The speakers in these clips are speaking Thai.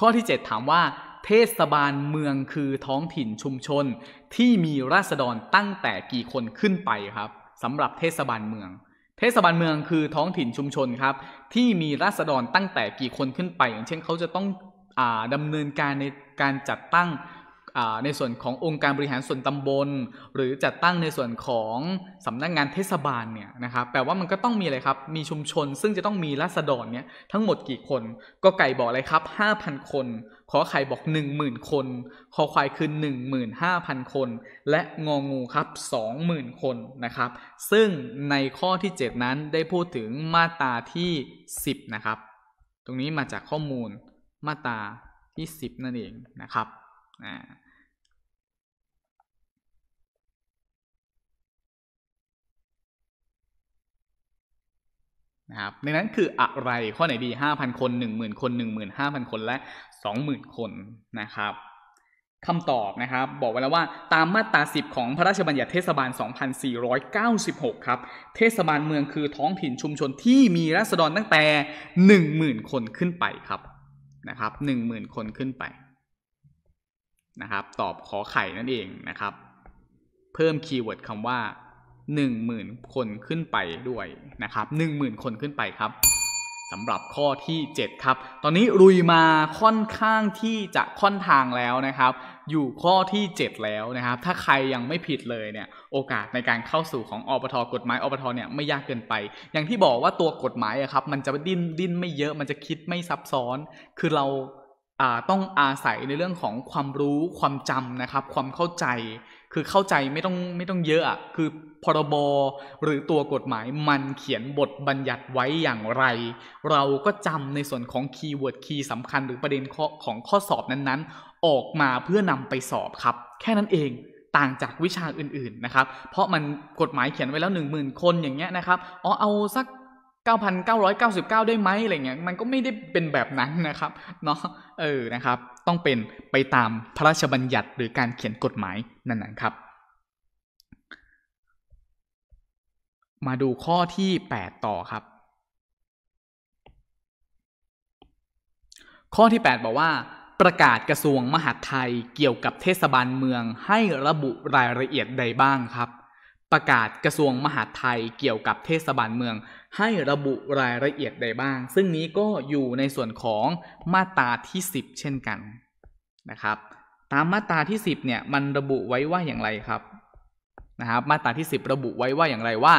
ข้อที่ 7 ถามว่าเทศบาลเมืองคือท้องถิ่นชุมชน ที่มีราษฎรตั้งแต่กี่คนขึ้นไปครับสำหรับเทศบาลเมือง เทศบาลเมืองคือท้องถิ่นชุมชนครับที่มีราษฎรตั้งแต่กี่คนขึ้นไปอย่างเช่นเขาจะต้องอดำเนินการในการจัดตั้งในส่วนขององค์การบริหารส่วนตำบลหรือจัดตั้งในส่วนของสำนักงงานเทศบาลเนี่ยนะครับ แปลว่ามันก็ต้องมีอะไรครับมีชุมชนซึ่งจะต้องมีรัษฎรเนี่ยทั้งหมดกี่คนก็ไก่บอกเลยครับ 5,000 คน ขอไข่บอก 10,000คนคอควายคือ15,000 คน และงองูครับ20,000 คนนะครับ ซึ่งในข้อที่ 7 นั้นได้พูดถึงมาตาที่ 10 นะครับตรงนี้มาจากข้อมูลมาตาที่ 10 นั่นเองนะครับอ่านะครับในนั้นคืออะไรข้อไหนดี 5,000 คน 10,000คน 15,000 คนและ 20,000 คนนะครับ คำตอบนะครับบอกไว้แล้วว่า ตามมาตรา 10ของพระราชบัญญัติเทศบาล 2496 ครับ เทศบาลเมืองคือท้องถิ่นชุมชนที่มีราษฎรตั้งแต่ 10,000 คนขึ้นไปครับนะครับ 10,000 คนขึ้นไป นะครับ ตอบขอไข่นั่นเองนะครับ เพิ่มคีย์เวิร์ดคำว่า1 0,000คนขึ้นไปด้วยนะครับ 1 0,000คนขึ้นไปครับสำหรับข้อที่ 7 ครับ ตอนนี้รุยมาค่อนข้างที่จะค่อนทางแล้วนะครับ อยู่ข้อที่ 7 แล้วนะครับ ถ้าใครยังไม่ผิดเลยเนี่ยโอกาสในการเข้าสู่ของอปทกฎหมายอปทเนี่ยไม่ ยาก เกินไป อย่างที่บอกว่าตัวกฎหมายอะครับ มันจะ ดิ้นดิ้นไม่เยอะมันจะคิดไม่ซับซ้อน คือเราต้องอาศัยในเรื่องของความรู้ความจำนะครับ ความเข้าใจคือเข้าใจไม่ต้องไม่ต้องเยอะอะคือพรบ หรือตัวกฎหมายมันเขียนบทบัญญัติไว้อย่างไร เราก็จำในส่วนของคีย์เวิร์ดคีย์สำคัญหรือประเด็นของข้อสอบนั้นๆ ออกมาเพื่อนำไปสอบครับ แค่นั้นเองต่างจากวิชาอื่น ๆ นะครับเพราะมันกฎหมายเขียนไว้แล้ว 10,000 คนอย่างเงี้ยนะครับอ๋อเอาสัก9,999 ได้ไหมอะไรเงี้ย มันก็ไม่ได้เป็นแบบนั้นนะครับเนาะเออนะครับ ต้องเป็นไปตามพระราชบัญญัติหรือการเขียนกฎหมายนั่นนะครับ มาดูข้อที่ 8 ต่อครับ ข้อที่ 8 บอกว่าประกาศกระทรวงมหาดไทยเกี่ยวกับเทศบาลเมืองให้ระบุรายละเอียดใดบ้างครับประกาศกระทรวงมหาดไทย เกี่ยวกับเทศบาลเมือง ให้ระบุรายละเอียดใดบ้าง ซึ่งนี้ก็อยู่ในส่วนของมาตราที่ 10 เช่นกันนะครับ ตามมาตราที่ 10เนี่ยมันระบุไว้ว่าอย่างไรครับ นะครับ มาตราที่ 10 ระบุไว้ว่าอย่างไรว่า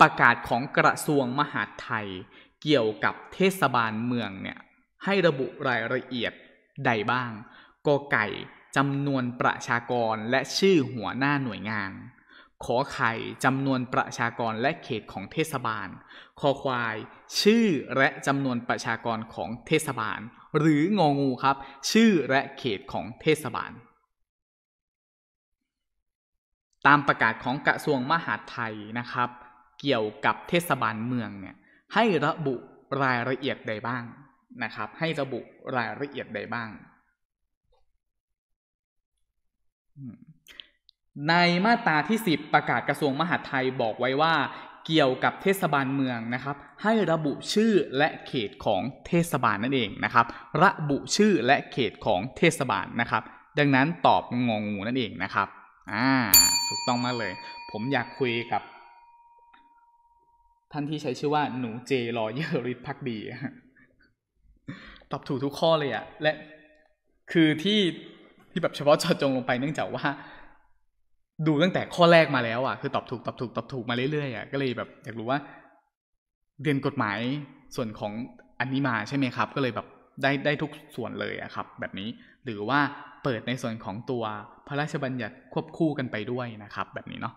ประกาศของกระทรวงมหาดไทย เกี่ยวกับเทศบาลเมืองเนี่ยให้ระบุรายละเอียดใดบ้างกไก่จำนวนประชากรและชื่อหัวหน้าหน่วยงานขอไข่จำนวนประชากรและเขตของเทศบาลคอควายชื่อและจำนวนประชากรของเทศบาล หรืององูครับ ชื่อและเขตของเทศบาล ตามประกาศของกระทรวงมหาดไทยนะครับ เกี่ยวกับเทศบาลเมืองเนี่ยให้ระบุรายละเอียดใดบ้างนะครับ ให้ระบุรายละเอียดใดบ้างอืมในมาตราที่ 10ประกาศกระทรวงมหาดไทยบอกไว้ว่า เกี่ยวกับเทศบาลเมืองนะครับ ให้ระบุชื่อและเขตของเทศบาลนั่นเองนะครับ ระบุชื่อและเขตของเทศบาลนะครับ ดังนั้นตอบงงงูนั่นเองนะครับ อ่า ถูกต้องมากเลย ผมอยากคุยกับ ท่านที่ใช้ชื่อว่าหนูเจรอเยอริทพักดี ตอบถูกทุกข้อเลยอะและคือที่ที่แบบเฉพาะเจาะจงลงไปเนื่องจากว่าดูตั้งแต่ข้อแรกมาแล้วอ่ะคือตอบถูกตอบถูก ตอบถูกมาเรื่อยๆอ่ะก็เลยแบบอยากรู้ว่า เรียนกฎหมายส่วนของอันนี้มาใช่ไหมครับ ก็เลยแบบได้ได้ทุกส่วนเลย อ่ะครับ แบบนี้หรือว่าเปิดในส่วนของตัวพระราชบัญญัติควบคู่กันไปด้วยนะครับ แบบนี้เนาะ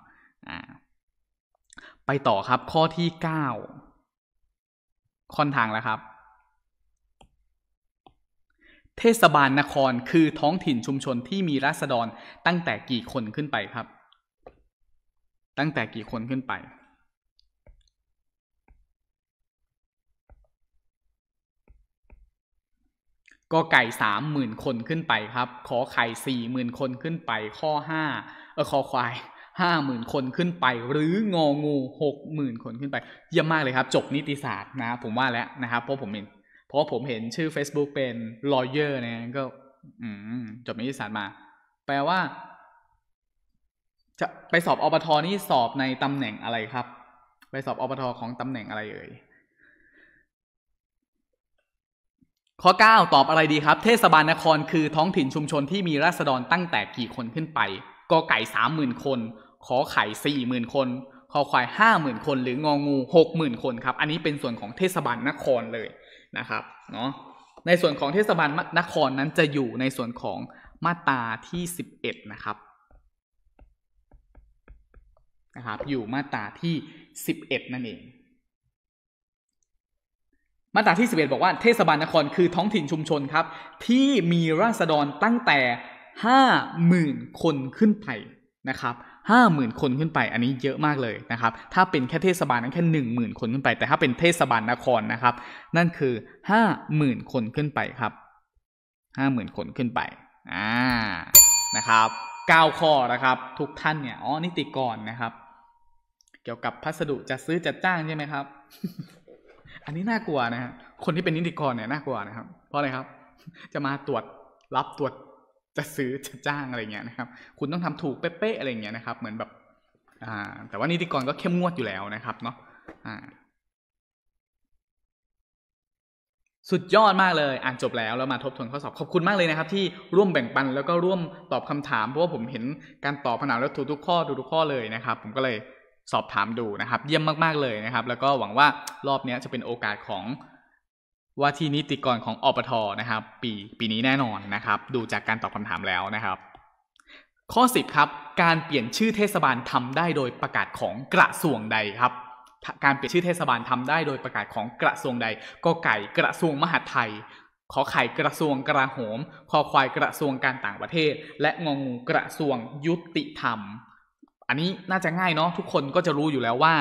ไปต่อครับ ข้อที่9ค่อนทางแล้วครับเทศบาลนครคือท้องถิ่นชุมชนที่มีราษฎรตั้งแต่กี่คนขึ้นไปครับ ตั้งแต่กี่คนขึ้นไป ก็ไก่สามหมื่นคนขึ้นไปครับ ขอไข่สี่หมื่นคนขึ้นไป ข้อห้าเออคอควายห้าหมื่นคนขึ้นไป หรืององูหกหมื่นคนขึ้นไป เยี่ยมมากเลยครับ จบนิติศาสตร์นะผมว่าแล้วนะครับเพราะผมเองพราะผมเห็นชื่อ Facebook เป็น lawyer นะก็จบนิติศาสตร์มา แปลว่า จะไปสอบอบทนี่สอบในตำแหน่งอะไรครับ ไปสอบอบทของตำแหน่งอะไรเอ่ยข้อ9 ตอบอะไรดีครับ เทศบาลนครคือท้องถิ่นชุมชนที่มีราษฎรตั้งแต่กี่คนขึ้นไปกอไก่สามหมื่นคน ขอไข่สี่หมื่นคน ขอควายห้าหมื่นคน หรืององูหกหมื่นคนครับ อันนี้เป็นส่วนของเทศบาลนครเลยนะครับเนาะในส่วนของเทศบาลนครนั้นจะอยู่ในส่วนของมาตราที่11นะครับนะครับ อยู่มาตราที่ 11 นั่นเอง มาตราที่ 11 บอกว่าเทศบาลนครคือท้องถิ่นชุมชนครับ ที่มีราษฎรตั้งแต่50,000คนขึ้นไปนะครับห้าหมื่นคนขึ้นไป อันนี้เยอะมากเลยนะครับ ถ้าเป็นแค่เทศบาลนั้นแค่หนึ่งหมื่นคนขึ้นไป แต่ถ้าเป็นเทศบาลนครนะครับ นั่นคือห้าหมื่นคนขึ้นไปครับ ห้าหมื่นคนขึ้นไปอ่านะครับ เก้าข้อนะครับ ทุกท่านเนี่ย อ๋อ นิติกรนะครับ เกี่ยวกับพัสดุจะซื้อจะจ้างใช่ไหมครับ อันนี้น่ากลัวนะฮะคนที่เป็นนิติกรเนี่ยน่ากลัวนะครับ เพราะอะไรครับ จะมาตรวจรับตรวจจะซื้อจะจ้างอะไรเงี้ยนะครับ คุณต้องทำถูกเป๊ะๆอะไรเงี้ยนะครับ เหมือนแบบ อ่า แต่ว่านิติกรก็เข้มงวดอยู่แล้วนะครับเนาะอ่า สุดยอดมากเลย อ่านจบแล้วแล้วมาทบทวนข้อสอบ ขอบคุณมากเลยนะครับที่ร่วมแบ่งปันแล้วก็ร่วมตอบคำถาม เพราะว่าผมเห็นการตอบขนาดแล้วถูกทุกข้อถูกทุกข้อเลยนะครับ ผมก็เลยสอบถามดูนะครับ เยี่ยมมาก ๆ เลยนะครับ แล้วก็หวังว่ารอบนี้จะเป็นโอกาสของว่าที่นิติกรของอปท นะครับ ปีปีนี้แน่นอนนะครับ ดูจากการตอบคำถามแล้วนะครับ ข้อ 10ครับ การเปลี่ยนชื่อเทศบาลทำได้โดยประกาศของกระทรวงใดครับการเปลี่ยนชื่อเทศบาลทำได้ โดยประกาศของกระทรวงใด ก็ไก่กระทรวงมหาดไทย ขอไข่กระทรวง กระหมคอควายกระทรวงการต่างประเทศ และงองูกระทรวงยุติธรรม อันนี้น่าจะง่ายเนาะทุกคนก็จะรู้อยู่แล้วว่า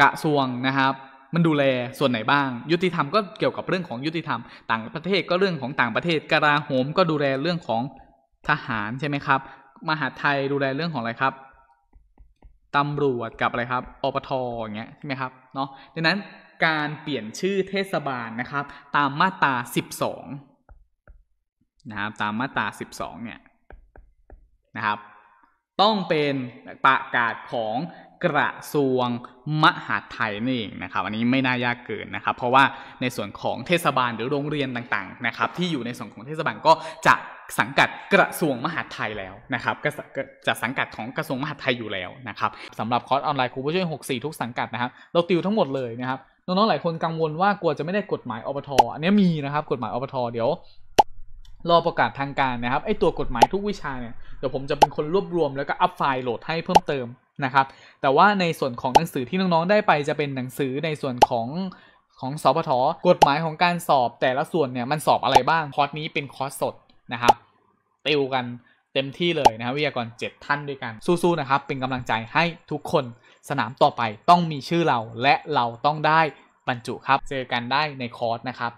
กระทรวงนะครับมันดูแลส่วน ไหนบ้าง ยุติธรรม ก็ เกี่ยวกับเรื่องของยุติธรรม ต่างประเทศก็เรื่องของต่างประเทศกราโหมก็ดูแลเรื่องของทหารใช่ไหมครับ มหาไทยดูแลเรื่องของอะไรครับตำรวจกับอะไรครับอปทอย่างเงี้ยใช่ไหมครับเนาะดังนั้นการเปลี่ยนชื่อเทศบาลนะครับ ตามมาตรา 12 นะครับตามมาตรา 12 เนี่ยนะครับต้องเป็นประกาศของกระทรวงมหาดไทยนี่เองนะครับ อันนี้ไม่น่ายากเกินนะครับเพราะว่าในส่วนของเทศบาลหรือโรงเรียนต่างๆ นะครับที่อยู่ในส่วนของเทศบาลก็จะสังกัดกระทรวงมหาดไทยแล้วนะครับก็จะสังกัดของกระทรวงมหาดไทยอยู่แล้วนะครับสำหรับคอร์สออนไลน์ครูผู้ช่วย64 ทุกสังกัดนะครับเราติวทั้งหมดเลยนะครับน้องๆหลายคนกังวลว่ากลัวจะไม่ได้กฎหมายอปท อันนี้มีนะครับกฎหมายอปทเดี๋ยวรอประกาศทางการนะครับไอตัวกฎหมายทุกวิชาเนี่ยเดี๋ยวผมจะเป็นคนรวบรวมแล้วก็อัพไฟล์โหลดให้เพิ่มเติมนะครับ แต่ว่าในส่วนของหนังสือที่น้องๆได้ไปจะเป็นหนังสือในส่วนของของสพทกฎหมายของการสอบแต่ละส่วนเนี่ยมันสอบอะไรบ้างคอร์สนี้เป็นคอร์สสดนะครับติวกันเต็มที่เลยนะวิทยากร7ท่านด้วยกันสู้ๆนะครับ เป็นกำลังใจให้ทุกคนสนามต่อไปต้องมีชื่อเราและเราต้องได้บรรจุครับ เจอกันได้ในคอร์สนะครับ